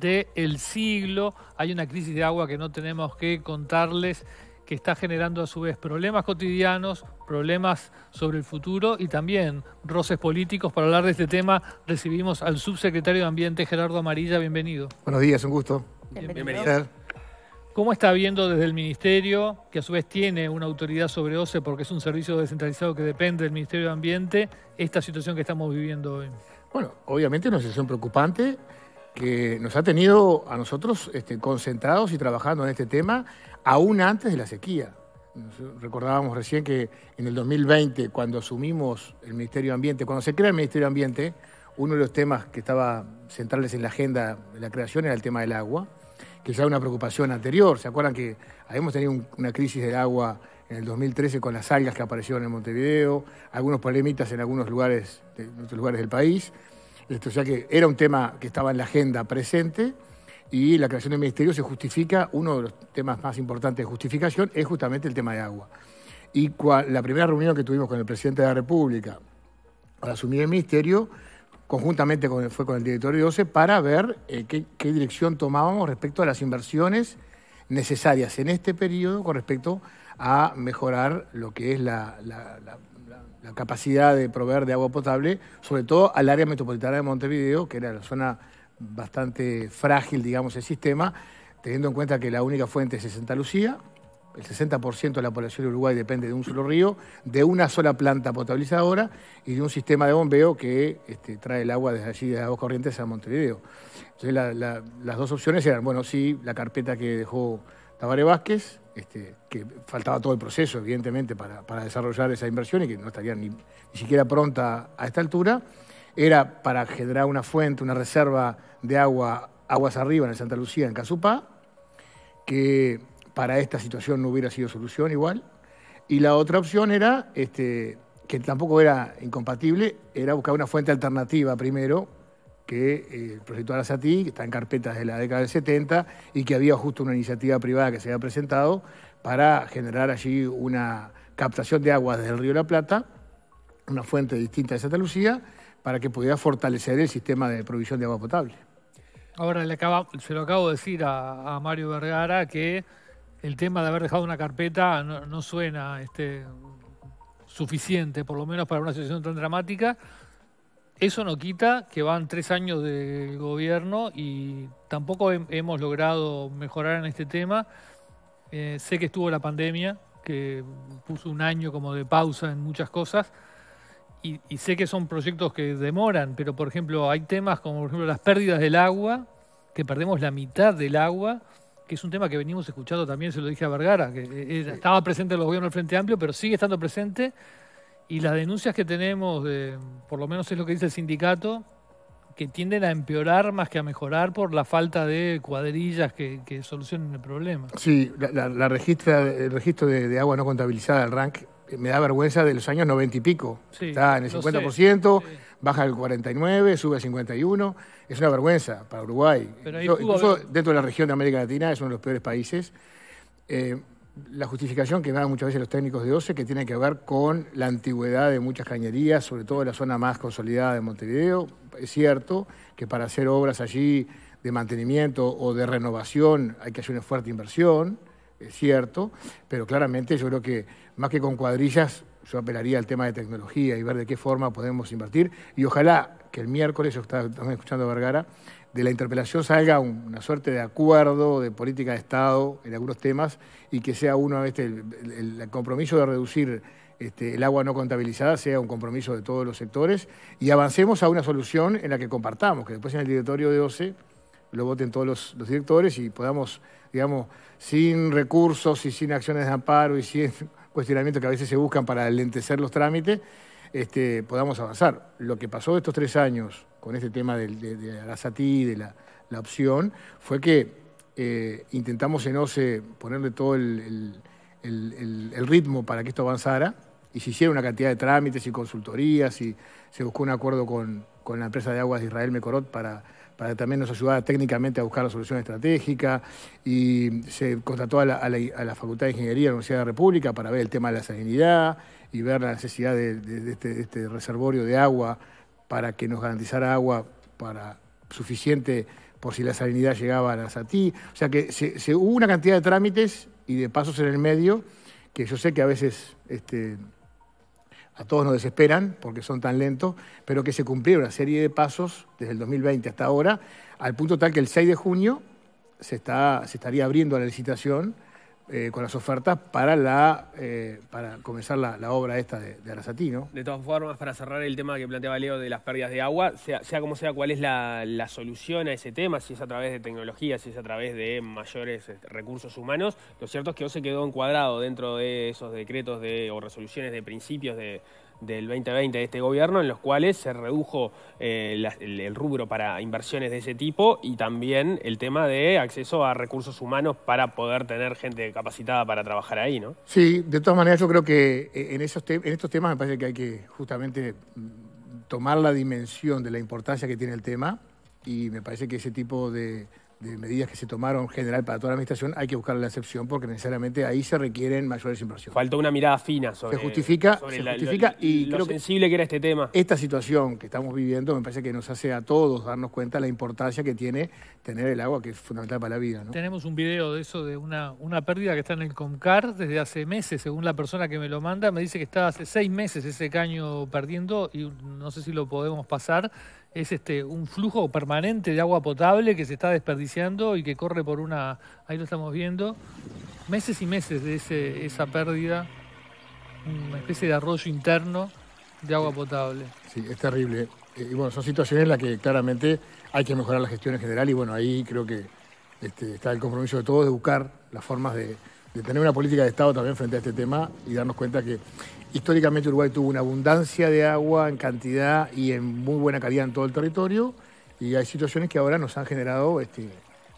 ...de el siglo. Hay una crisis de agua que no tenemos que contarles que está generando a su vez problemas cotidianos, problemas sobre el futuro y también roces políticos. Para hablar de este tema recibimos al subsecretario de Ambiente Gerardo Amarilla, bienvenido. Buenos días, un gusto. Bienvenido. ¿Cómo está viendo desde el Ministerio, que a su vez tiene una autoridad sobre OCE porque es un servicio descentralizado que depende del Ministerio de Ambiente, esta situación que estamos viviendo hoy? Bueno, obviamente una situación preocupante que nos ha tenido a nosotros este, concentrados y trabajando en este tema aún antes de la sequía. recordábamos recién que en el 2020, cuando asumimos el Ministerio de Ambiente, cuando se crea el Ministerio de Ambiente, uno de los temas que estaba centrales en la agenda de la creación era el tema del agua, que ya era una preocupación anterior. ¿Se acuerdan que habíamos tenido una crisis del agua en el 2013 con las algas que aparecieron en Montevideo, algunos problemitas en algunos lugares, lugares del país? esto o sea que era un tema que estaba en la agenda presente y la creación del ministerio se justifica, uno de los temas más importantes de justificación es justamente el tema de agua. Y la primera reunión que tuvimos con el presidente de la República al asumir el ministerio, conjuntamente fue con el directorio 12, para ver eh, qué, dirección tomábamos respecto a las inversiones necesarias en este periodo con respecto a mejorar lo que es la la capacidad de proveer de agua potable, sobre todo al área metropolitana de Montevideo, que era la zona bastante frágil, digamos, el sistema, teniendo en cuenta que la única fuente es Santa Lucía, el 60% de la población de Uruguay depende de un solo río, de una sola planta potabilizadora y de un sistema de bombeo que este, trae el agua desde allí, desde Aguas corrientes a Montevideo. Entonces las dos opciones eran, bueno, sí, la carpeta que dejó Tabaré Vázquez, este, que faltaba todo el proceso, evidentemente, para, desarrollar esa inversión y que no estaría ni, siquiera pronta a esta altura, era para generar una fuente, una reserva de agua, aguas arriba en Santa Lucía, en Casupá, que para esta situación no hubiera sido solución igual. Y la otra opción era, este, que tampoco era incompatible, era buscar una fuente alternativa primero, que eh, Proyecto ti que está en carpetas de la década del 70, y que había justo una iniciativa privada que se había presentado para generar allí una captación de aguas del el río La Plata, una fuente distinta de Santa Lucía, para que pudiera fortalecer el sistema de provisión de agua potable. Ahora se lo acabo de decir a, Mario Vergara que el tema de haber dejado una carpeta no, suena este, suficiente, por lo menos para una situación tan dramática, eso no quita que van tres años de gobierno y tampoco hemos logrado mejorar en este tema. Eh, sé que estuvo la pandemia, que puso un año como de pausa en muchas cosas. Y, sé que son proyectos que demoran, pero por ejemplo hay temas como por ejemplo las pérdidas del agua, que perdemos la mitad del agua, que es un tema que venimos escuchando también, se lo dije a Vergara, que eh, eh, estaba presente en los gobiernos del Frente Amplio, pero sigue estando presente y las denuncias que tenemos, de, por lo menos es lo que dice el sindicato, que tienden a empeorar más que a mejorar por la falta de cuadrillas que, solucionen el problema. Sí, la, la, el registro de, agua no contabilizada del RANC eh, me da vergüenza de los años 90 y pico. Está en el 50%, baja al 49, sube al 51. Es una vergüenza para Uruguay. Pero incluso, dentro de la región de América Latina es uno de los peores países. Eh, la justificación que dan muchas veces los técnicos de OCE, que tiene que ver con la antigüedad de muchas cañerías, sobre todo en la zona más consolidada de Montevideo. Es cierto que para hacer obras allí de mantenimiento o de renovación hay que hacer una fuerte inversión, es cierto, pero claramente yo creo que más que con cuadrillas, yo apelaría al tema de tecnología y ver de qué forma podemos invertir y ojalá que el miércoles, yo estaba escuchando a Vergara, de la interpelación salga una suerte de acuerdo de política de Estado en algunos temas y que sea uno, este, el, compromiso de reducir este, el agua no contabilizada sea un compromiso de todos los sectores y avancemos a una solución en la que compartamos, que después en el directorio de OCE lo voten todos los, directores y podamos, digamos, sin recursos y sin acciones de amparo y sin cuestionamientos que a veces se buscan para alentecer los trámites, este, podamos avanzar. Lo que pasó estos tres años con este tema de, de, de de la, opción, fue que eh, intentamos en OCE ponerle todo el, ritmo para que esto avanzara y se hicieron una cantidad de trámites y consultorías y se buscó un acuerdo con, la empresa de aguas de Israel Mecorot para, también nos ayudar técnicamente a buscar la solución estratégica y se contrató a la, a la, Facultad de Ingeniería de la Universidad de la República para ver el tema de la salinidad y ver la necesidad este, de, este, reservorio de agua para que nos garantizara agua para suficiente por si la salinidad llegaba a la O sea que hubo una cantidad de trámites y de pasos en el medio que yo sé que a veces este, a todos nos desesperan porque son tan lentos, pero que se cumplieron una serie de pasos desde el 2020 hasta ahora, al punto tal que el 6 de junio se, se estaría abriendo la licitación eh, con las ofertas para, la, eh, para comenzar la, obra esta de, de De todas formas, para cerrar el tema que planteaba Leo de las pérdidas de agua, sea, como sea, ¿cuál es la, solución a ese tema? Si es a través de tecnología, si es a través de mayores este, recursos humanos. Lo cierto es que hoy se quedó encuadrado dentro de esos decretos de, o resoluciones de principios de, del 2020 de este gobierno, en los cuales se redujo eh, el, rubro para inversiones de ese tipo y también el tema de acceso a recursos humanos para poder tener gente capacitada para trabajar ahí, ¿no? Sí, de todas maneras yo creo que eh, en, esos en estos temas me parece que hay que justamente mm, tomar la dimensión de la importancia que tiene el tema y me parece que ese tipo de, de medidas que se tomaron general para toda la administración, hay que buscar la excepción porque necesariamente ahí se requieren mayores inversiones. Falta una mirada fina sobre Se justifica, se justifica y creo sensible que, era este tema. Esta situación que estamos viviendo me parece que nos hace a todos darnos cuenta de la importancia que tiene tener el agua, que es fundamental para la vida. Tenemos un video de eso, de una, una pérdida que está en el Comcar desde hace meses, según la persona que me lo manda, me dice que está hace seis meses ese caño perdiendo y no sé si lo podemos pasar es este un flujo permanente de agua potable que se está desperdiciando y que corre por una, ahí lo estamos viendo, meses y meses de ese, esa pérdida, una especie de arroyo interno de agua potable. Sí, es terrible. Eh, y bueno, son situaciones en las que claramente hay que mejorar la gestión en general y bueno, ahí creo que este, está el compromiso de todos de buscar las formas de, de tener una política de Estado también frente a este tema y darnos cuenta que Históricamente Uruguay tuvo una abundancia de agua en cantidad y en muy buena calidad en todo el territorio y hay situaciones que ahora nos han generado, este,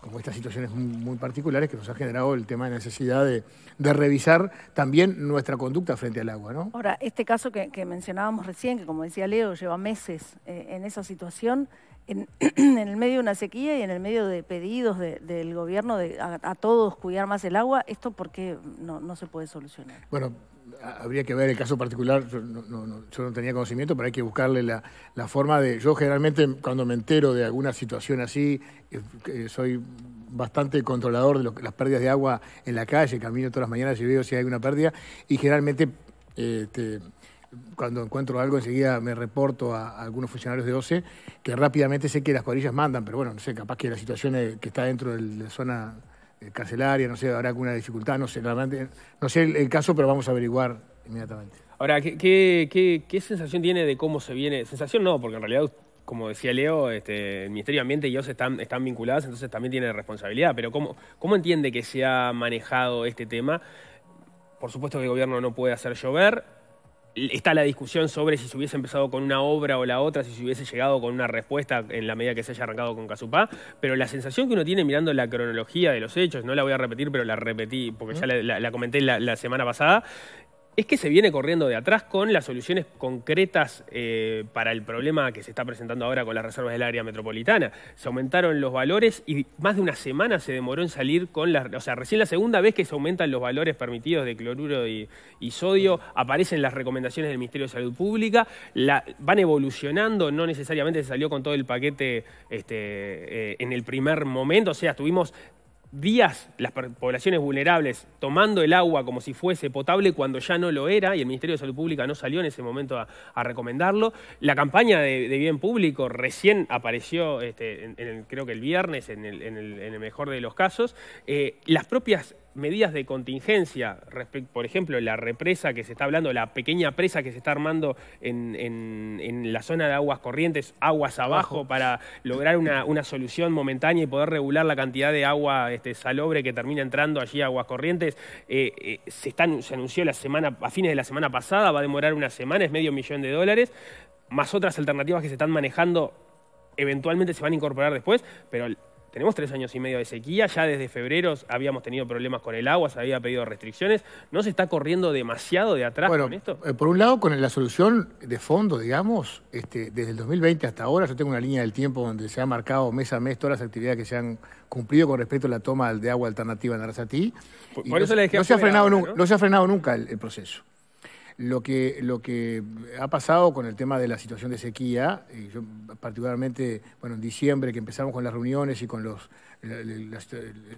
como estas situaciones muy, particulares, que nos han generado el tema de necesidad de, revisar también nuestra conducta frente al agua. ¿no? Ahora, este caso que, mencionábamos recién, que como decía Leo, lleva meses eh, en esa situación, en, el medio de una sequía y en el medio de pedidos del gobierno de a, todos cuidar más el agua, ¿esto por qué no, no, se puede solucionar? Bueno, habría que ver el caso particular, yo no, tenía conocimiento, pero hay que buscarle la, forma de... Yo generalmente cuando me entero de alguna situación así, eh, soy bastante controlador de las pérdidas de agua en la calle, camino todas las mañanas y veo si hay una pérdida, y generalmente eh, cuando encuentro algo enseguida me reporto a, algunos funcionarios de OCE, que rápidamente sé que las cuadrillas mandan, pero bueno, no sé, capaz que la situación que está dentro de la zona eh, carcelaria, no sé, habrá alguna dificultad, no sé, realmente, no sé el, caso, pero vamos a averiguar inmediatamente. Ahora, ¿qué, sensación tiene de cómo se viene? Sensación no, porque en realidad como decía Leo, este, el Ministerio de Ambiente y ellos están, están vinculadas, entonces también tiene responsabilidad. Pero ¿cómo, ¿cómo entiende que se ha manejado este tema? Por supuesto que el gobierno no puede hacer llover, está la discusión sobre si se hubiese empezado con una obra o la otra, si se hubiese llegado con una respuesta en la medida que se haya arrancado con Casupá, pero la sensación que uno tiene mirando la cronología de los hechos, no la voy a repetir, pero la repetí porque ya la, comenté la semana pasada, es que se viene corriendo de atrás con las soluciones concretas eh, para el problema que se está presentando ahora con las reservas del área metropolitana. Se aumentaron los valores y más de una semana se demoró en salir con las... O sea, recién la segunda vez que se aumentan los valores permitidos de cloruro y, sodio, aparecen las recomendaciones del Ministerio de Salud Pública, van evolucionando, no necesariamente se salió con todo el paquete este, eh, en el primer momento, o sea, estuvimos días las poblaciones vulnerables tomando el agua como si fuese potable cuando ya no lo era, y el Ministerio de Salud Pública no salió en ese momento a, recomendarlo. La campaña de, bien público recién apareció, este, creo que el viernes, en el, mejor de los casos. Eh, las propias medidas de contingencia, por ejemplo, la represa que se está hablando, la pequeña presa que se está armando en, la zona de aguas corrientes, aguas abajo, para lograr una, solución momentánea y poder regular la cantidad de agua este, salobre que termina entrando allí a aguas corrientes. Eh, eh, se, se anunció la semana, a fines de la semana pasada, va a demorar una semana, es medio millón de dólares, más otras alternativas que se están manejando eventualmente se van a incorporar después, pero tenemos tres años y medio de sequía, ya desde febrero habíamos tenido problemas con el agua, se había pedido restricciones, ¿no se está corriendo demasiado de atrás con esto? Eh, por un lado, con la solución de fondo, digamos, este, desde el 2020 hasta ahora, yo tengo una línea del tiempo donde se ha marcado mes a mes todas las actividades que se han cumplido con respecto a la toma de agua alternativa en Arrasatí. no, se ha frenado ¿no? se ha frenado nunca el proceso. Lo que, lo que ha pasado con el tema de la situación de sequía, yo particularmente, bueno, en diciembre que empezamos con las reuniones y con los el,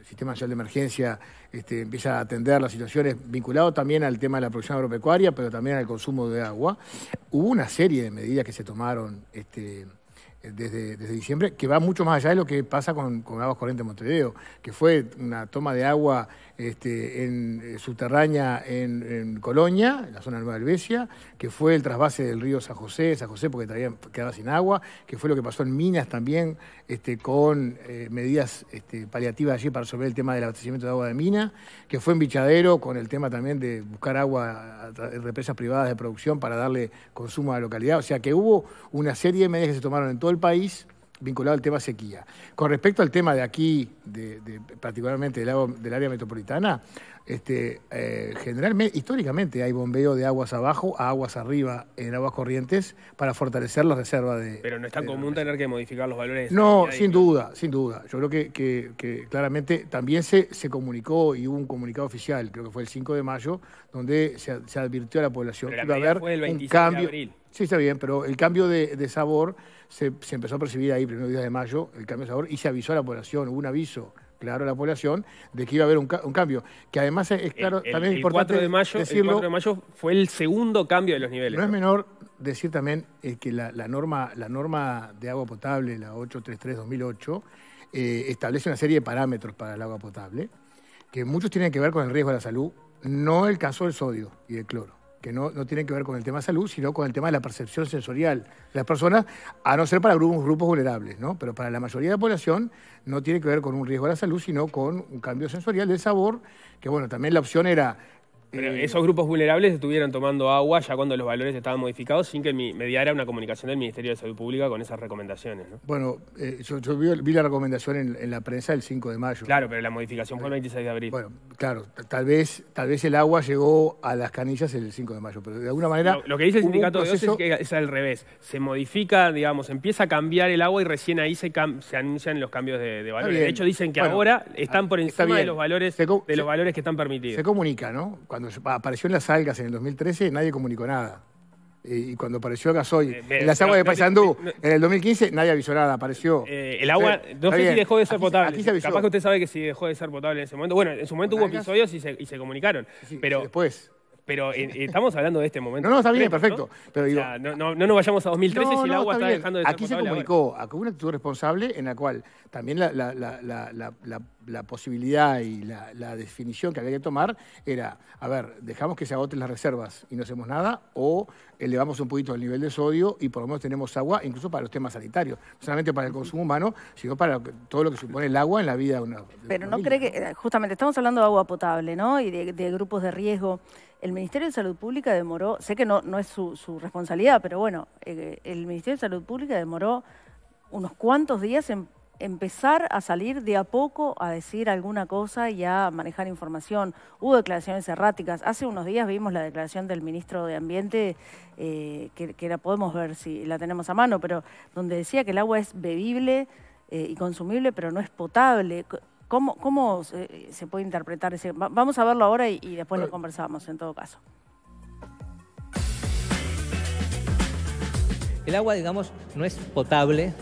Sistema Nacional de Emergencia este, empieza a atender las situaciones vinculado también al tema de la producción agropecuaria, pero también al consumo de agua. Hubo una serie de medidas que se tomaron este, desde, diciembre, que va mucho más allá de lo que pasa con, Aguas Corrientes Montevideo, que fue una toma de agua este, en eh, subterránea en, Colonia, en la zona de Nueva Helvecia, que fue el trasvase del río San José, San José porque todavía quedaba sin agua, que fue lo que pasó en Minas también, este, con eh, medidas este, paliativas allí para resolver el tema del abastecimiento de agua de mina, que fue en Bichadero con el tema también de buscar agua en represas privadas de producción para darle consumo a la localidad. O sea que hubo una serie de medidas que se tomaron en todo el país vinculado al tema sequía. Con respecto al tema de aquí, de, particularmente del, área metropolitana, este, eh, generalmente, históricamente hay bombeo de aguas abajo a aguas arriba en aguas corrientes para fortalecer las reservas. de... Pero no es tan común tener que modificar los valores. No, sin duda, sin duda. Yo creo que, claramente también se, comunicó y hubo un comunicado oficial, creo que fue el 5 de mayo, donde se, advirtió a la población que iba a haber un cambio... Sí, está bien, pero el cambio de, sabor se, empezó a percibir ahí, el día de mayo, el cambio de sabor, y se avisó a la población, hubo un aviso claro a la población de que iba a haber un, cambio. Que además es claro, también importante El 4 de mayo fue el segundo cambio de los niveles. No es menor decir también eh, que la, norma, de agua potable, la 833-2008, eh, establece una serie de parámetros para el agua potable, que muchos tienen que ver con el riesgo a la salud, no el caso del sodio y del cloro que no, tiene que ver con el tema de salud, sino con el tema de la percepción sensorial de las personas, a no ser para grupos, grupos vulnerables, ¿no? Pero para la mayoría de la población no tiene que ver con un riesgo a la salud, sino con un cambio sensorial del sabor, que bueno, también la opción era esos grupos vulnerables estuvieron tomando agua ya cuando los valores estaban modificados sin que mediara una comunicación del Ministerio de Salud Pública con esas recomendaciones. ¿no? Bueno, eh, yo, vi, la recomendación en, la prensa el 5 de mayo. Claro, pero la modificación fue el 26 eh, de abril. Bueno, claro, tal vez, tal vez el agua llegó a las canillas el 5 de mayo, pero de alguna manera... Lo, que dice el sindicato de Dios es que es al revés. Se modifica, digamos, empieza a cambiar el agua y recién ahí se, se anuncian los cambios de, valores. De hecho, dicen que ahora ah, están por encima de los valores, de los valores que están permitidos. Se comunica, ¿no? Cuando cuando apareció en las algas en el 2013 nadie comunicó nada. Y cuando apareció gasoil hoy, eh, en las aguas de Paysandú en el 2015, nadie avisó nada, apareció. Eh, el agua, no sé si dejó de ser potable. Capaz que usted sabe que si dejó de ser potable en ese momento. Bueno, en su momento hubo episodios y se, comunicaron. pero después. Pero eh, eh, estamos hablando de este momento. No, no, está bien, perfecto. Pero no, no, no, nos vayamos a 2013 si el agua está, dejando de ser Aquí se comunicó a una actitud responsable en la cual también la, posibilidad y la, definición que había que tomar era, a ver, dejamos que se agoten las reservas y no hacemos nada o elevamos un poquito el nivel de sodio y por lo menos tenemos agua incluso para los temas sanitarios. No solamente para el consumo humano, sino para todo lo que supone el agua en la vida de una Pero no cree que, eh, justamente, estamos hablando de agua potable, ¿no? Y de grupos de riesgo el Ministerio de Salud Pública demoró, sé que no, no es su, responsabilidad, pero bueno, eh, el Ministerio de Salud Pública demoró unos cuantos días en empezar a salir de a poco a decir alguna cosa y a manejar información. Hubo declaraciones erráticas. Hace unos días vimos la declaración del ministro de Ambiente, eh, que, que, podemos ver si la tenemos a mano, pero donde decía que el agua es bebible eh, y consumible, pero no es potable. ¿Cómo, se, puede interpretar ese? Vamos a verlo ahora y, después lo conversamos en todo caso. El agua, digamos, no es potable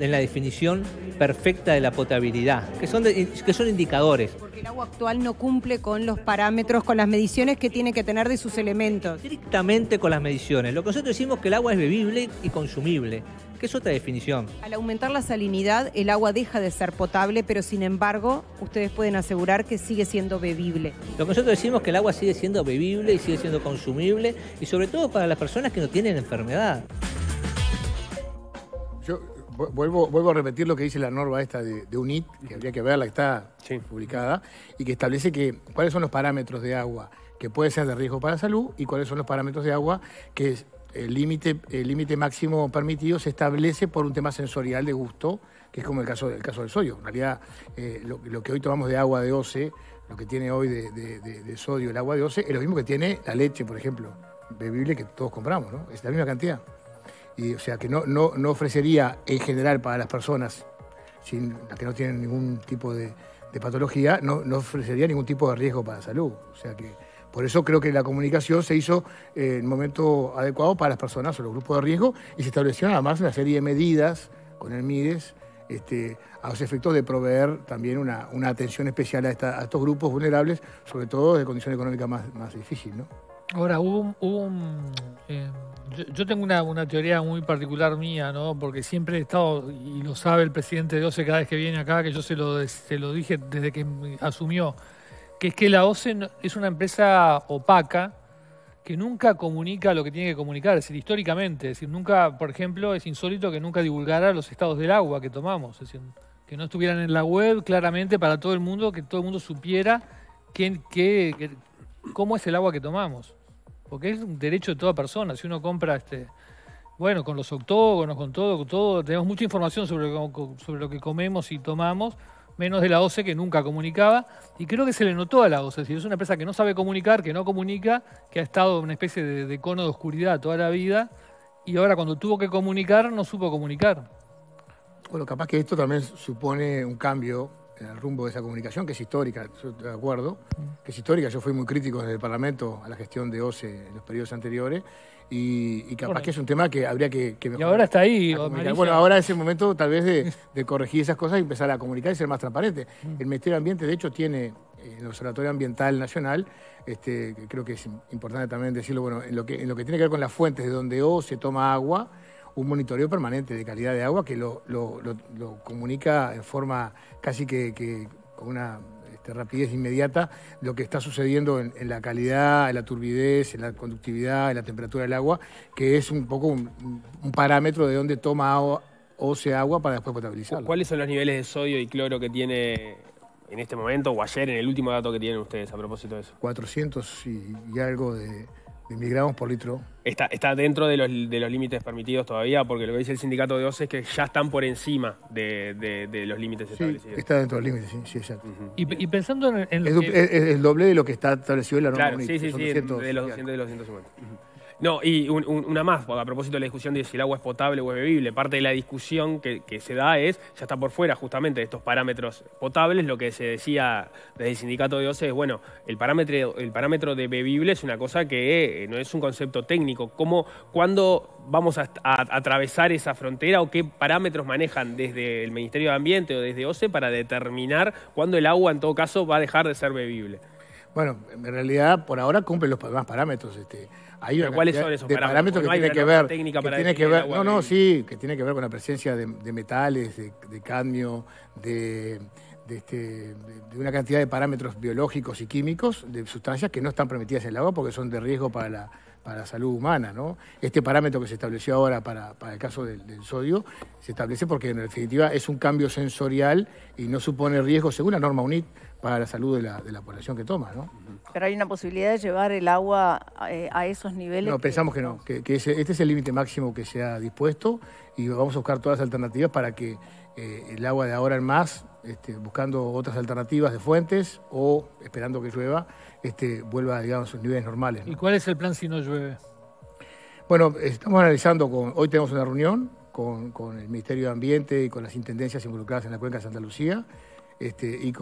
en la definición perfecta de la potabilidad, que son, que son indicadores. Porque el agua actual no cumple con los parámetros, con las mediciones que tiene que tener de sus elementos. Estrictamente con las mediciones. Lo que nosotros decimos es que el agua es bebible y consumible. ¿Qué es otra definición. Al aumentar la salinidad, el agua deja de ser potable, pero sin embargo, ustedes pueden asegurar que sigue siendo bebible. Lo que nosotros decimos es que el agua sigue siendo bebible y sigue siendo consumible, y sobre todo para las personas que no tienen enfermedad. Yo vuelvo, a repetir lo que dice la norma esta de, UNIT, que habría que verla, que está publicada, y que establece que cuáles son los parámetros de agua que puede ser de riesgo para la salud y cuáles son los parámetros de agua que el límite el máximo permitido se establece por un tema sensorial de gusto, que es como el caso, caso del sodio. En realidad, eh, lo, que hoy tomamos de agua de OCE, lo que tiene hoy de, sodio el agua de OCE, es lo mismo que tiene la leche, por ejemplo, bebible que todos compramos, ¿no? Es la misma cantidad. Y, o sea, que no, no, no ofrecería en general para las personas que no tienen ningún tipo de, patología, no, no ofrecería ningún tipo de riesgo para la salud. O sea que por eso creo que la comunicación se hizo eh, en el momento adecuado para las personas o los grupos de riesgo y se establecieron además una serie de medidas con el MIDES este, a los efectos de proveer también una, atención especial a, estos grupos vulnerables, sobre todo de condición económica más, más difícil. Ahora, hubo un... Eh, yo, tengo una, teoría muy particular mía, ¿no? porque siempre he estado, y lo sabe el presidente de OCE cada vez que viene acá, que yo se lo, se lo dije desde que asumió, que es que la OCE es una empresa opaca que nunca comunica lo que tiene que comunicar, es decir, históricamente, es decir, nunca, por ejemplo, es insólito que nunca divulgara los estados del agua que tomamos, es decir, que no estuvieran en la web claramente para todo el mundo, que todo el mundo supiera quién, qué, cómo es el agua que tomamos, porque es un derecho de toda persona, si uno compra este, bueno, con los octógonos, con todo, todo, tenemos mucha información sobre sobre lo que comemos y tomamos, menos de la OCE que nunca comunicaba, y creo que se le notó a la OCE, si es una empresa que no sabe comunicar, que no comunica, que ha estado una especie de, cono de oscuridad toda la vida, y ahora cuando tuvo que comunicar, no supo comunicar. Bueno, capaz que esto también supone un cambio en el rumbo de esa comunicación, que es histórica, yo estoy de acuerdo, mm. que es histórica, yo fui muy crítico desde el Parlamento a la gestión de OCE en los periodos anteriores, y, capaz que es un tema que habría que, mejorar. Y ahora está ahí. Bueno, ahora es el momento tal vez de, corregir esas cosas y empezar a comunicar y ser más transparente. Mm. El Ministerio de Ambiente, de hecho, tiene eh, el Observatorio Ambiental Nacional, este, creo que es importante también decirlo, bueno, en lo, que, en lo que tiene que ver con las fuentes de donde o se toma agua, un monitoreo permanente de calidad de agua que lo, comunica en forma casi que con una de este, rapidez inmediata lo que está sucediendo en, la calidad, en la turbidez, en la conductividad, en la temperatura del agua, que es un poco un, parámetro de dónde toma o se agua para después potabilizarlo. ¿Cuáles son los niveles de sodio y cloro que tiene en este momento o ayer en el último dato que tienen ustedes a propósito de eso? 400 y algo de de por litro. Está, está dentro de los, de los límites permitidos todavía, porque lo que dice el sindicato de OCE es que ya están por encima de, de, de los límites sí, establecidos. Está dentro de los límites, sí, sí exacto. y, y, pensando en, es, el doble de lo que está establecido en la norma claro, Sí, sí, sí, de los 200 y los 250. No, y una más, a propósito de la discusión de si el agua es potable o es bebible, parte de la discusión que, se da es, ya está por fuera justamente de estos parámetros potables, lo que se decía desde el sindicato de OCE es, bueno, el parámetro, el parámetro de bebible es una cosa que eh, no es un concepto técnico, ¿Cómo, ¿cuándo vamos a, atravesar esa frontera o qué parámetros manejan desde el Ministerio de Ambiente o desde OCE para determinar cuándo el agua en todo caso va a dejar de ser bebible? Bueno, en realidad por ahora cumple los demás parámetros. Este, ¿Cuáles son esos parámetros, que, tiene que ver, no, no, sí, que tiene que ver con la presencia de, metales, de, cadmio, de, de, este, de, una cantidad de parámetros biológicos y químicos de sustancias que no están permitidas en el agua porque son de riesgo para la para la salud humana. ¿no? Este parámetro que se estableció ahora para, el caso del, sodio se establece porque en definitiva es un cambio sensorial y no supone riesgo, según la norma UNIT, para la salud de la, población que toma. ¿no? Pero hay una posibilidad de llevar el agua eh, a, esos niveles. No, pensamos que no, que, este es el límite máximo que se ha dispuesto y vamos a buscar todas las alternativas para que eh, el agua de ahora en más este, buscando otras alternativas de fuentes o esperando que llueva, este, vuelva digamos, a sus niveles normales. ¿Y cuál es el plan si no llueve? Bueno, estamos analizando, con, hoy tenemos una reunión con, el Ministerio de Ambiente y con las intendencias involucradas en la cuenca de Santa Lucía. Este, y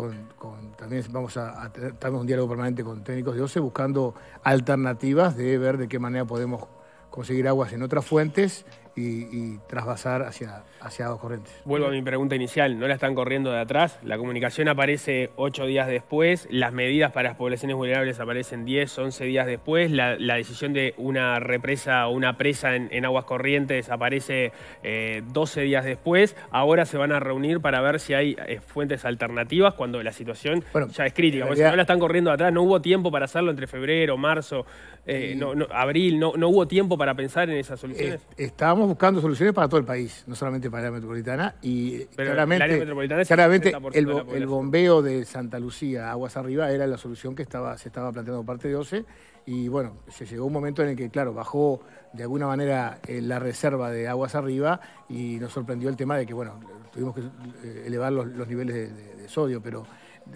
también vamos a, a tener un diálogo permanente con técnicos de OCE buscando alternativas de ver de qué manera podemos conseguir aguas en otras fuentes y, trasvasar hacia, hacia dos corrientes. Vuelvo a mi pregunta inicial, no la están corriendo de atrás, la comunicación aparece ocho días después, las medidas para las poblaciones vulnerables aparecen 10, 11 días después, la, decisión de una represa o una presa en, aguas corrientes aparece eh, 12 días después, ahora se van a reunir para ver si hay eh, fuentes alternativas cuando la situación ya es crítica, porque no la están corriendo de atrás, no hubo tiempo para hacerlo entre febrero, marzo, eh, no, abril, no, no hubo tiempo para pensar en esas soluciones. estamos buscando soluciones para todo el país, no solamente para la metropolitana. Y eh, claramente, el, bombeo de Santa Lucía, aguas arriba, era la solución que estaba, se estaba planteando parte de OCE Y bueno, se llegó un momento en el que, claro, bajó de alguna manera eh, la reserva de aguas arriba y nos sorprendió el tema de que, bueno, tuvimos que eh, elevar los, niveles de sodio, pero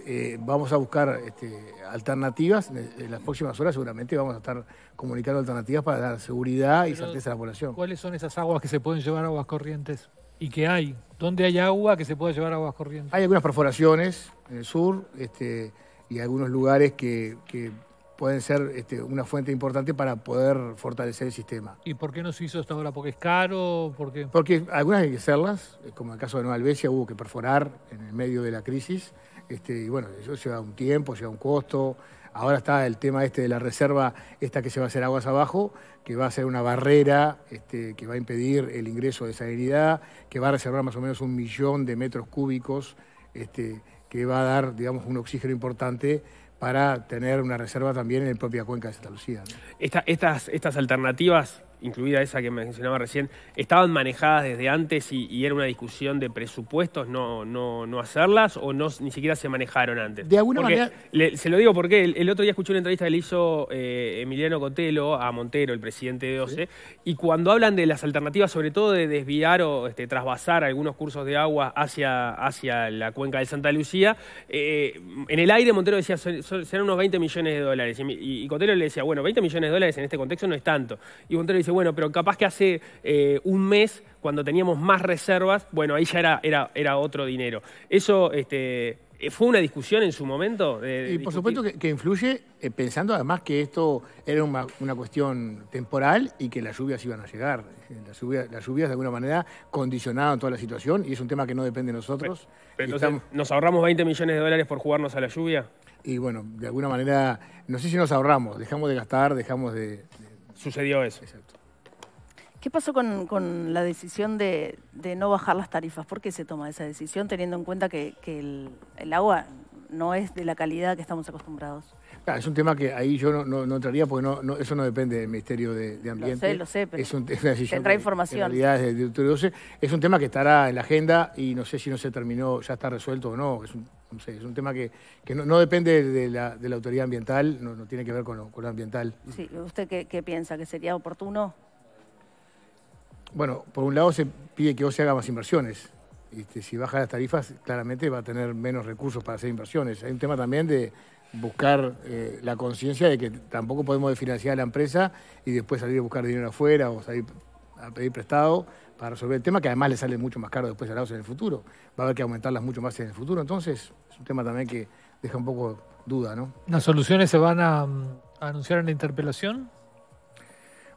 eh, vamos a buscar este, alternativas. En las próximas horas seguramente vamos a estar comunicando alternativas para dar seguridad y certeza a la población. ¿Cuáles son esas aguas que se pueden llevar a aguas corrientes? ¿Y qué hay? ¿Dónde hay agua que se pueda llevar a aguas corrientes? Hay algunas perforaciones en el sur este, y algunos lugares que, pueden ser este, una fuente importante para poder fortalecer el sistema. ¿Y por qué no se hizo hasta ahora? ¿Porque es caro? Porque algunas hay que hacerlas, eh, como en el caso de Nueva Albesia hubo que perforar en el medio de la crisis. Este, y bueno, eso lleva un tiempo, lleva un costo. Ahora está el tema este de la reserva, esta que se va a hacer aguas abajo, que va a ser una barrera este, que va a impedir el ingreso de salinidad, que va a reservar más o menos un millón de metros cúbicos, este, que va a dar, digamos, un oxígeno importante para tener una reserva también en la propia cuenca de Santa Lucía. estas, estas alternativas incluida esa que mencionaba recién, estaban manejadas desde antes y, era una discusión de presupuestos no, no, hacerlas o no ni siquiera se manejaron antes? De alguna manera... se lo digo porque el, otro día escuché una entrevista que le hizo eh, Emiliano Cotelo a Montero, el presidente de OCE, y cuando hablan de las alternativas, sobre todo de desviar o este, trasvasar algunos cursos de agua hacia, hacia la cuenca de Santa Lucía, eh, en el aire Montero decía, serán unos 20 millones de dólares. Y, Cotelo le decía, bueno, 20 millones de dólares en este contexto no es tanto. Y Montero dice, bueno, pero capaz que hace eh, un mes cuando teníamos más reservas, bueno, ahí ya era, era, era otro dinero. Eso este, eh, fue una discusión en su momento. y por supuesto que, influye, eh, pensando además que esto era una, cuestión temporal y que las lluvias iban a llegar. Las lluvias, de alguna manera condicionaban toda la situación y es un tema que no depende de nosotros. Pero, entonces, ¿nos ahorramos 20 millones de dólares por jugarnos a la lluvia? Y bueno, de alguna manera, no sé si nos ahorramos, dejamos de gastar, dejamos de... Sucedió eso. ¿Qué pasó con, la decisión de, no bajar las tarifas? ¿Por qué se toma esa decisión teniendo en cuenta que, el, agua no es de la calidad que estamos acostumbrados? es un tema que ahí yo no, entraría porque eso no depende del Ministerio de, Ambiente. Lo sé, lo sé, pero es, información. realidad es, es un tema que estará en la agenda y no sé si no se terminó, ya está resuelto o no. Es un, tema que, no, depende de la, autoridad ambiental, no, tiene que ver con lo, ambiental. Sí, ¿usted qué, qué, piensa? ¿Que sería oportuno bueno, por un lado se pide que vos se haga más inversiones. Y este, si baja las tarifas, claramente va a tener menos recursos para hacer inversiones. Hay un tema también de buscar eh, la conciencia de que tampoco podemos desfinanciar la empresa y después salir a buscar dinero afuera o salir a pedir prestado para resolver el tema, que además le sale mucho más caro después a OCE en el futuro. Va a haber que aumentarlas mucho más en el futuro. Entonces, es un tema también que deja un poco duda, ¿no? ¿Las soluciones se van a mm, anunciar en la interpelación?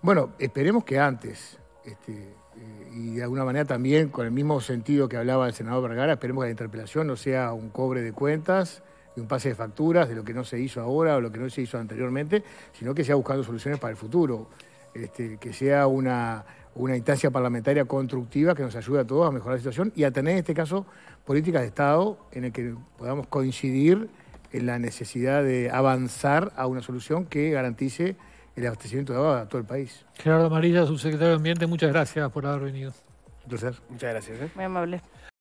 Bueno, esperemos que antes. Este, eh, y de alguna manera también, con el mismo sentido que hablaba el senador Vergara, esperemos que la interpelación no sea un cobre de cuentas y un pase de facturas de lo que no se hizo ahora o lo que no se hizo anteriormente, sino que sea buscando soluciones para el futuro, este, que sea una, instancia parlamentaria constructiva que nos ayude a todos a mejorar la situación y a tener en este caso políticas de Estado en el que podamos coincidir en la necesidad de avanzar a una solución que garantice el abastecimiento de agua a todo el país. Gerardo Amarilla, subsecretario de Ambiente, muchas gracias por haber venido. Un placer. Muchas gracias. ¿eh? Muy amable.